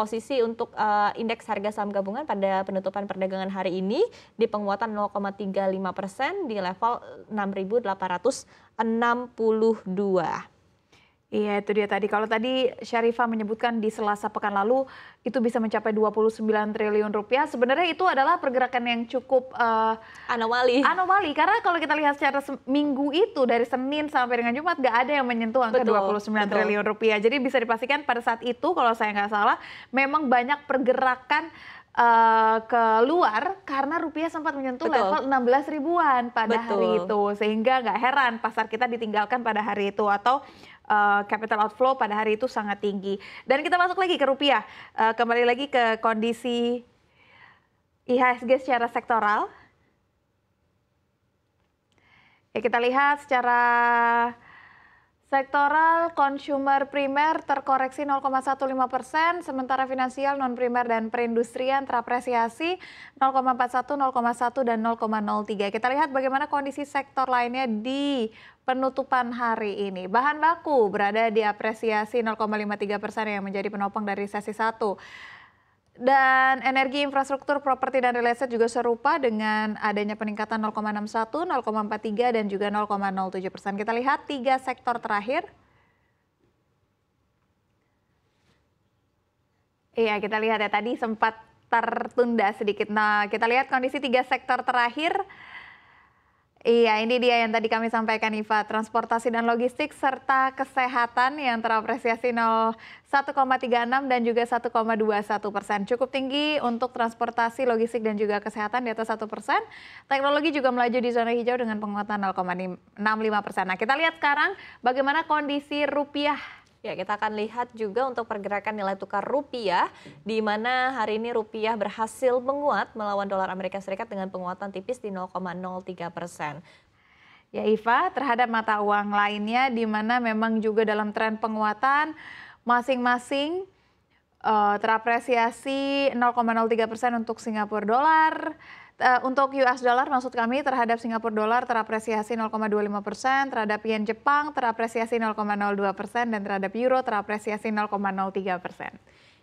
posisi untuk uh, indeks harga saham gabungan pada penutupan perdagangan hari ini di penguatan 0,35 persen di level 6.862. Iya, itu dia tadi. Kalau tadi Syarifah menyebutkan di Selasa pekan lalu itu bisa mencapai 29 triliun rupiah. Sebenarnya itu adalah pergerakan yang cukup uh, anomali. Anomali karena kalau kita lihat secara minggu itu dari Senin sampai dengan Jumat nggak ada yang menyentuh angka betul, 29 betul. triliun rupiah. Jadi bisa dipastikan pada saat itu kalau saya nggak salah memang banyak pergerakan uh, eh, keluar karena rupiah sempat menyentuh Betul. level 16 ribuan pada Betul. hari itu sehingga nggak heran pasar kita ditinggalkan pada hari itu atau uh, capital outflow pada hari itu sangat tinggi. Dan kita masuk lagi ke rupiah, uh, kembali lagi ke kondisi IHSG secara sektoral. Ya, kita lihat secara sektoral consumer primer terkoreksi 0,15 persen, sementara finansial non primer dan perindustrian terapresiasi 0,41, 0,1 dan 0,03. Kita lihat bagaimana kondisi sektor lainnya di penutupan hari ini. Bahan baku berada di apresiasi 0,53 persen yang menjadi penopang dari sesi 1. Dan energi infrastruktur, properti, dan real estate juga serupa dengan adanya peningkatan 0,61, 0,43, dan juga 0,07 persen. Kita lihat tiga sektor terakhir. Iya, kita lihat ya tadi sempat tertunda sedikit. Nah, kita lihat kondisi tiga sektor terakhir. Iya, ini dia yang tadi kami sampaikan Iva, transportasi dan logistik serta kesehatan yang terapresiasi 1,36 dan juga 1,21 persen. Cukup tinggi untuk transportasi, logistik dan juga kesehatan di atas 1 persen. Teknologi juga melaju di zona hijau dengan penguatan 0,65 persen. Nah kita lihat sekarang bagaimana kondisi rupiah Ya, kita akan lihat juga untuk pergerakan nilai tukar rupiah, di mana hari ini rupiah berhasil menguat melawan dolar Amerika Serikat dengan penguatan tipis di 0,03 persen. Ya Iva, terhadap mata uang lainnya, di mana memang juga dalam tren penguatan, masing-masing uh, terapresiasi 0,03 persen untuk Singapura dolar, uh, untuk US dollar maksud kami terhadap Singapura dollar terapresiasi 0,25 persen, terhadap yen Jepang terapresiasi 0,02 persen, dan terhadap euro terapresiasi 0,03 persen.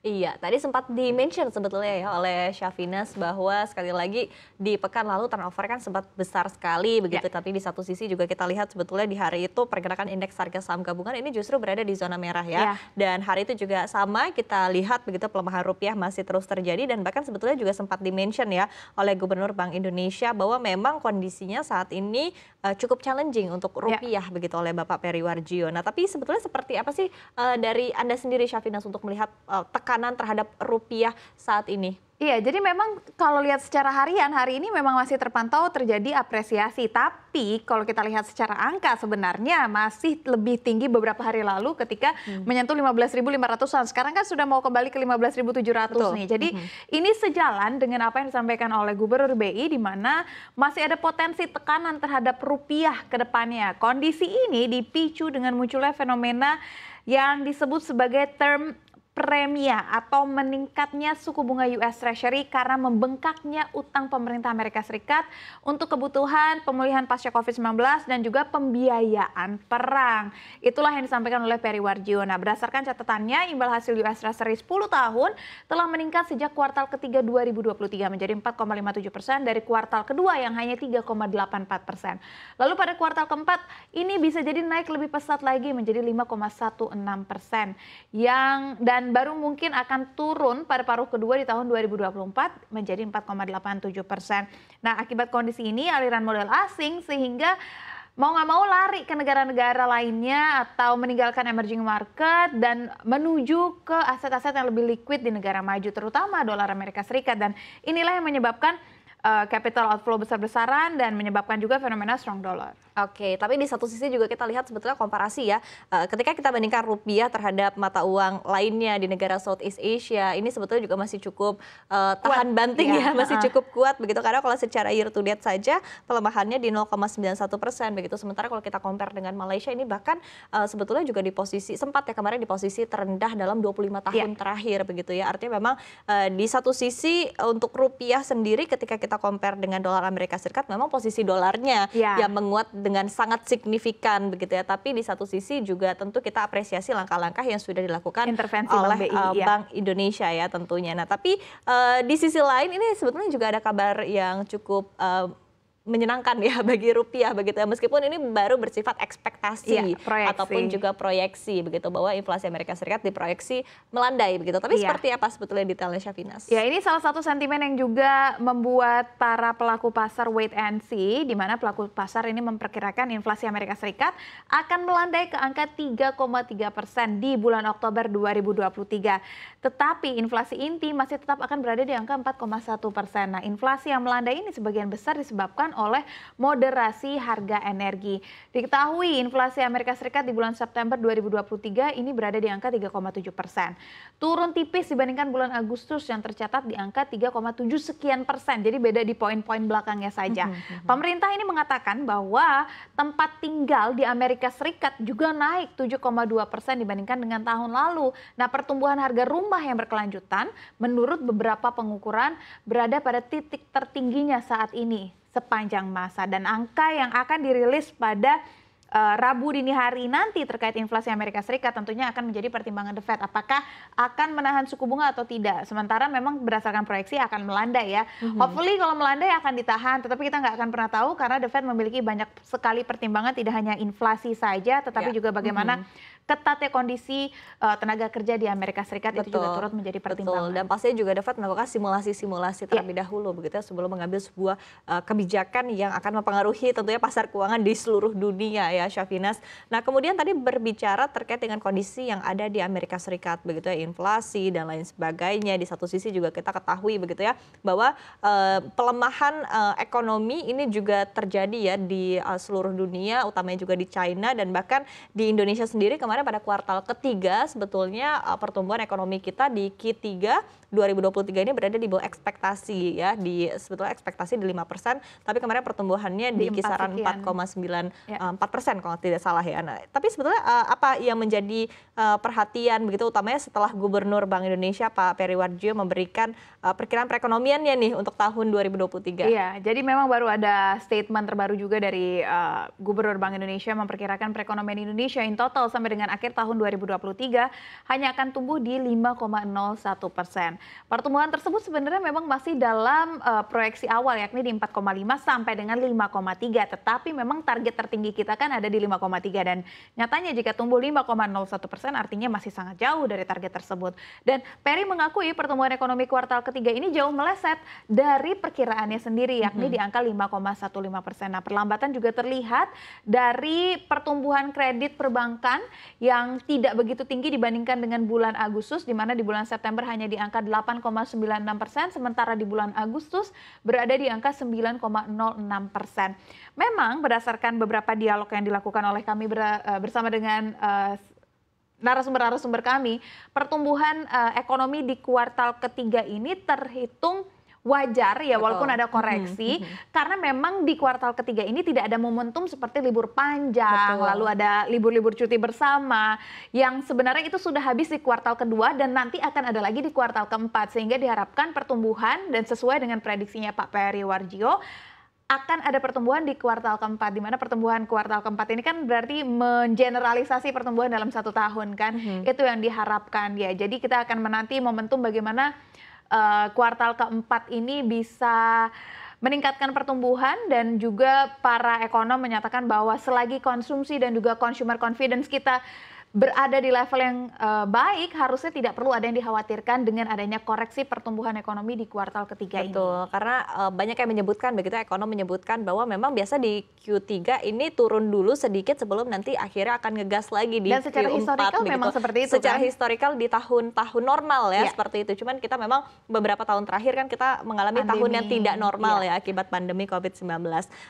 Iya, tadi sempat di-mention sebetulnya ya oleh Syafinas bahwa sekali lagi di pekan lalu turnover kan sempat besar sekali begitu. Ya. Tapi di satu sisi juga kita lihat sebetulnya di hari itu pergerakan indeks harga saham gabungan ini justru berada di zona merah ya. ya. Dan hari itu juga sama kita lihat begitu pelemahan rupiah masih terus terjadi dan bahkan sebetulnya juga sempat di-mention ya oleh Gubernur Bank Indonesia bahwa memang kondisinya saat ini uh, cukup challenging untuk ya. rupiah ya. begitu oleh Bapak Periwarjio. Nah tapi sebetulnya seperti apa sih uh, dari Anda sendiri Syafinas untuk melihat uh, tekanan terhadap rupiah saat ini? Iya, jadi memang kalau lihat secara harian hari ini memang masih terpantau terjadi apresiasi, tapi kalau kita lihat secara angka sebenarnya masih lebih tinggi beberapa hari lalu ketika hmm. menyentuh 15.500-an. Sekarang kan sudah mau kembali ke 15.700 nih. Jadi hmm. ini sejalan dengan apa yang disampaikan oleh Gubernur BI di mana masih ada potensi tekanan terhadap rupiah ke depannya. Kondisi ini dipicu dengan munculnya fenomena yang disebut sebagai term premia atau meningkatnya suku bunga US Treasury karena membengkaknya utang pemerintah Amerika Serikat untuk kebutuhan pemulihan pasca COVID-19 dan juga pembiayaan perang. Itulah yang disampaikan oleh Perry Warjio. Nah, berdasarkan catatannya, imbal hasil US Treasury 10 tahun telah meningkat sejak kuartal ketiga 2023 menjadi 4,57 persen dari kuartal kedua yang hanya 3,84 persen. Lalu pada kuartal keempat, ini bisa jadi naik lebih pesat lagi menjadi 5,16 persen. Yang dan dan baru mungkin akan turun pada paruh kedua di tahun 2024 menjadi 4,87 persen. Nah, akibat kondisi ini aliran modal asing sehingga mau nggak mau lari ke negara-negara lainnya atau meninggalkan emerging market dan menuju ke aset-aset yang lebih liquid di negara maju terutama dolar Amerika Serikat dan inilah yang menyebabkan uh, capital outflow besar-besaran dan menyebabkan juga fenomena strong dollar. Oke, tapi di satu sisi juga kita lihat sebetulnya komparasi ya. Eh, ketika kita bandingkan rupiah terhadap mata uang lainnya di negara Southeast Asia, ini sebetulnya juga masih cukup uh, tahan kuat. banting ya, ya masih uh. cukup kuat begitu. Karena kalau secara year to date saja pelemahannya di 0,91 persen begitu. Sementara kalau kita compare dengan Malaysia ini bahkan uh, sebetulnya juga di posisi sempat ya kemarin di posisi terendah dalam 25 iya. tahun yeah. terakhir begitu ya. Artinya memang uh, di satu sisi untuk rupiah sendiri ketika kita compare dengan dolar Amerika Serikat memang posisi dolarnya yeah. yang menguat dengan sangat signifikan begitu ya. Tapi di satu sisi juga tentu kita apresiasi langkah-langkah yang sudah dilakukan Intervensi oleh eh, iya. Bank, BI, uh, ya. Indonesia ya tentunya. Nah, tapi uh, di sisi lain ini sebetulnya juga ada kabar yang cukup uh, menyenangkan ya bagi rupiah begitu ya meskipun ini baru bersifat ekspektasi ya, ataupun juga proyeksi begitu bahwa inflasi Amerika Serikat diproyeksi melandai begitu tapi ya. seperti apa sebetulnya detailnya Syafinas? Ya ini salah satu sentimen yang juga membuat para pelaku pasar wait and see di mana pelaku pasar ini memperkirakan inflasi Amerika Serikat akan melandai ke angka 3,3 persen di bulan Oktober 2023 tetapi inflasi inti masih tetap akan berada di angka 4,1 persen. Nah inflasi yang melandai ini sebagian besar disebabkan disebabkan oleh moderasi harga energi. Diketahui inflasi Amerika Serikat di bulan September 2023 ini berada di angka 3,7 persen. Turun tipis dibandingkan bulan Agustus yang tercatat di angka 3,7 sekian persen. Jadi beda di poin-poin belakangnya saja. Mhm, mhm, mhm. Pemerintah ini mengatakan bahwa tempat tinggal di Amerika Serikat juga naik 7,2 persen dibandingkan dengan tahun lalu. Nah pertumbuhan harga rumah yang berkelanjutan menurut beberapa pengukuran berada pada titik tertingginya saat ini sepanjang masa dan angka yang akan dirilis pada uh, Rabu dini hari nanti terkait inflasi Amerika Serikat tentunya akan menjadi pertimbangan The Fed apakah akan menahan suku bunga atau tidak. Sementara memang berdasarkan proyeksi akan melandai ya. Mm-hmm. Hopefully kalau melandai akan ditahan, tetapi kita nggak akan pernah tahu karena The Fed memiliki banyak sekali pertimbangan tidak hanya inflasi saja, tetapi yeah. juga bagaimana mm-hmm ketatnya kondisi uh, tenaga kerja di Amerika Serikat betul, itu juga turut menjadi pertimbangan. Betul. Dan pastinya juga dapat melakukan simulasi-simulasi iya. terlebih yeah. dahulu begitu ya sebelum mengambil sebuah uh, kebijakan yang akan mempengaruhi tentunya pasar keuangan di seluruh dunia ya Syafinas. Nah, kemudian tadi berbicara terkait dengan kondisi yang ada di Amerika Serikat begitu ya inflasi dan lain sebagainya. Di satu sisi juga kita ketahui begitu ya bahwa uh, pelemahan uh, ekonomi ini juga terjadi ya di uh, seluruh dunia utamanya juga di China dan bahkan di Indonesia sendiri kemarin kemarin pada kuartal ketiga sebetulnya eh, pertumbuhan ekonomi kita di q 3 2023 ini berada di bawah ekspektasi ya di sebetulnya ekspektasi di 5% tapi kemarin pertumbuhannya di, di kisaran 4,9 ya. 4 persen kalau tidak salah ya. Nah, tapi sebetulnya uh, apa yang menjadi uh, perhatian begitu utamanya setelah Gubernur Bank Indonesia Pak Periwarjo memberikan uh, perkiraan perekonomiannya nih untuk tahun 2023. Iya, jadi memang baru ada statement terbaru juga dari uh, Gubernur Bank Indonesia memperkirakan perekonomian Indonesia in total sampai dengan akhir tahun 2023 hanya akan tumbuh di 5,01 persen. Pertumbuhan tersebut sebenarnya memang masih dalam uh, proyeksi awal yakni di 4,5 sampai dengan 5,3 tetapi memang target tertinggi kita kan ada di 5,3 dan nyatanya jika tumbuh 5,01 persen artinya masih sangat jauh dari target tersebut. Dan Perry mengakui pertumbuhan ekonomi kuartal ketiga ini jauh meleset dari perkiraannya sendiri yakni mm -hmm. di angka 5,15 persen. Nah perlambatan juga terlihat dari pertumbuhan kredit perbankan yang tidak begitu tinggi dibandingkan dengan bulan Agustus di mana di bulan September hanya di angka 8,96 persen, sementara di bulan Agustus berada di angka 9,06 persen. Memang berdasarkan beberapa dialog yang dilakukan oleh kami eh, bersama dengan eh, narasumber-narasumber kami, pertumbuhan eh, ekonomi di kuartal ketiga ini terhitung wajar ya Betul. walaupun ada koreksi hmm. karena memang di kuartal ketiga ini tidak ada momentum seperti libur panjang Betul. lalu ada libur-libur cuti bersama yang sebenarnya itu sudah habis di kuartal kedua dan nanti akan ada lagi di kuartal keempat sehingga diharapkan pertumbuhan dan sesuai dengan prediksinya Pak Peri Warjio akan ada pertumbuhan di kuartal keempat di mana pertumbuhan kuartal keempat ini kan berarti mengeneralisasi pertumbuhan dalam satu tahun kan hmm. itu yang diharapkan ya jadi kita akan menanti momentum bagaimana Eh, kuartal keempat ini bisa meningkatkan pertumbuhan dan juga para ekonom menyatakan bahwa selagi konsumsi dan juga consumer confidence kita berada di level yang uh, baik harusnya tidak perlu ada yang dikhawatirkan dengan adanya koreksi pertumbuhan ekonomi di kuartal ketiga ini. Betul, karena uh, banyak yang menyebutkan begitu ekonom menyebutkan bahwa memang biasa di Q3 ini turun dulu sedikit sebelum nanti akhirnya akan ngegas lagi di Dan secara Q4 historical begitu. memang seperti itu. Secara kan? historical di tahun-tahun normal ya, ya seperti itu. Cuman kita memang beberapa tahun terakhir kan kita mengalami pandemi. tahun yang tidak normal ya. ya akibat pandemi Covid-19.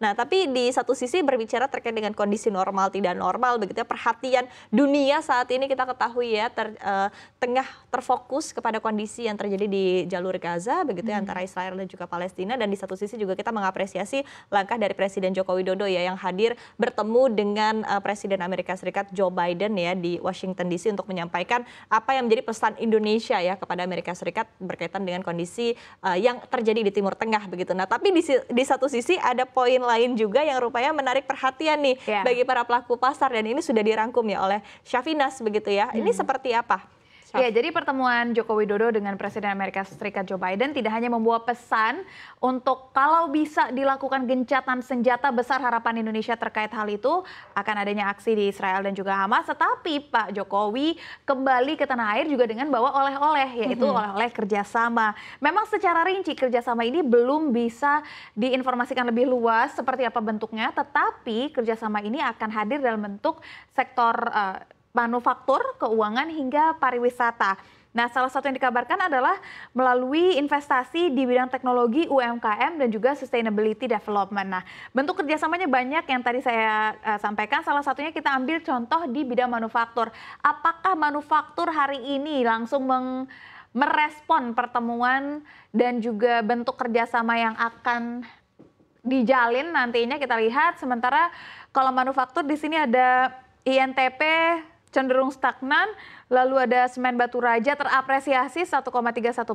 Nah, tapi di satu sisi berbicara terkait dengan kondisi normal tidak normal begitu ya perhatian dunia dunia saat ini kita ketahui ya ter, uh, tengah terfokus kepada kondisi yang terjadi di jalur Gaza begitu hmm. ya antara hmm. Israel dan juga Palestina dan di satu sisi juga kita mengapresiasi langkah dari Presiden Joko Widodo ya yang hadir bertemu dengan uh, Presiden Amerika Serikat Joe Biden ya di Washington DC untuk menyampaikan apa yang menjadi pesan Indonesia ya kepada Amerika Serikat berkaitan dengan kondisi uh, yang terjadi di Timur Tengah begitu. Nah, tapi di di satu sisi ada poin lain juga yang rupanya menarik perhatian nih yeah. bagi para pelaku pasar dan ini sudah dirangkum ya oleh Syafinas begitu ya. Ini hmm. seperti apa? Ya, jadi pertemuan Joko Widodo dengan Presiden Amerika Serikat Joe Biden tidak hanya membawa pesan untuk kalau bisa dilakukan gencatan senjata besar harapan Indonesia terkait hal itu akan adanya aksi di Israel dan juga Hamas, tetapi Pak Jokowi kembali ke tanah air juga dengan bawa oleh-oleh, yaitu mm oleh-oleh kerjasama. Memang secara rinci kerjasama ini belum bisa diinformasikan lebih luas seperti apa bentuknya, tetapi kerjasama ini akan hadir dalam bentuk sektor uh, manufaktur, keuangan hingga pariwisata. Nah, salah satu yang dikabarkan adalah melalui investasi di bidang teknologi UMKM dan juga sustainability development. Nah, bentuk kerjasamanya banyak yang tadi saya uh, sampaikan. Salah satunya kita ambil contoh di bidang manufaktur. Apakah manufaktur hari ini langsung meng merespon pertemuan dan juga bentuk kerjasama yang akan dijalin nantinya kita lihat. Sementara kalau manufaktur di sini ada INTP cenderung stagnan, lalu ada semen batu raja terapresiasi 1,31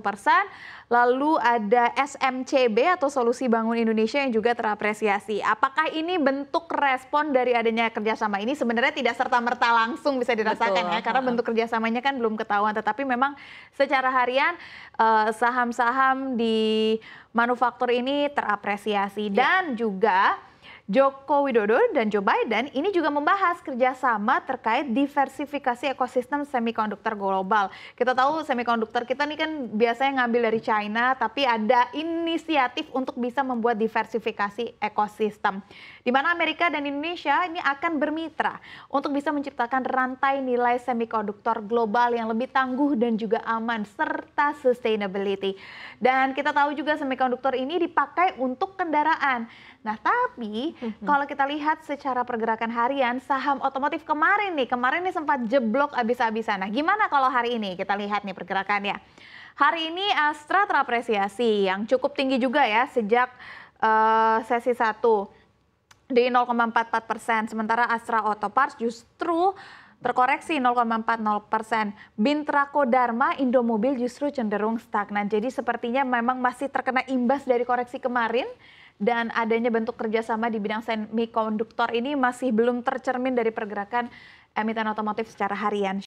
persen, lalu ada SMCB atau solusi bangun Indonesia yang juga terapresiasi. Apakah ini bentuk respon dari adanya kerjasama ini sebenarnya tidak serta-merta langsung bisa dirasakan Betul. ya, karena bentuk kerjasamanya kan belum ketahuan, tetapi memang secara harian eh, saham-saham di manufaktur ini terapresiasi iya. dan ya. juga Joko Widodo dan Joe Biden ini juga membahas kerjasama terkait diversifikasi ekosistem semikonduktor global. Kita tahu semikonduktor kita ini kan biasanya ngambil dari China, tapi ada inisiatif untuk bisa membuat diversifikasi ekosistem. Di mana Amerika dan Indonesia ini akan bermitra untuk bisa menciptakan rantai nilai semikonduktor global yang lebih tangguh dan juga aman serta sustainability. Dan kita tahu juga semikonduktor ini dipakai untuk kendaraan. Nah, tapi Mm-hmm. kalau kita lihat secara pergerakan harian saham otomotif kemarin nih, kemarin nih sempat jeblok abis-abisan. Nah, gimana kalau hari ini kita lihat nih pergerakannya? Hari ini Astra eh, terapresiasi yang cukup tinggi juga ya sejak uh, sesi 1 di 0,44 persen. Sementara Astra Auto Parts justru terkoreksi 0,40 persen. Bintrako Dharma Indomobil justru cenderung stagnan. Jadi sepertinya memang masih terkena imbas dari koreksi kemarin dan adanya bentuk kerjasama di bidang semikonduktor ini masih belum tercermin dari pergerakan emiten otomotif secara harian.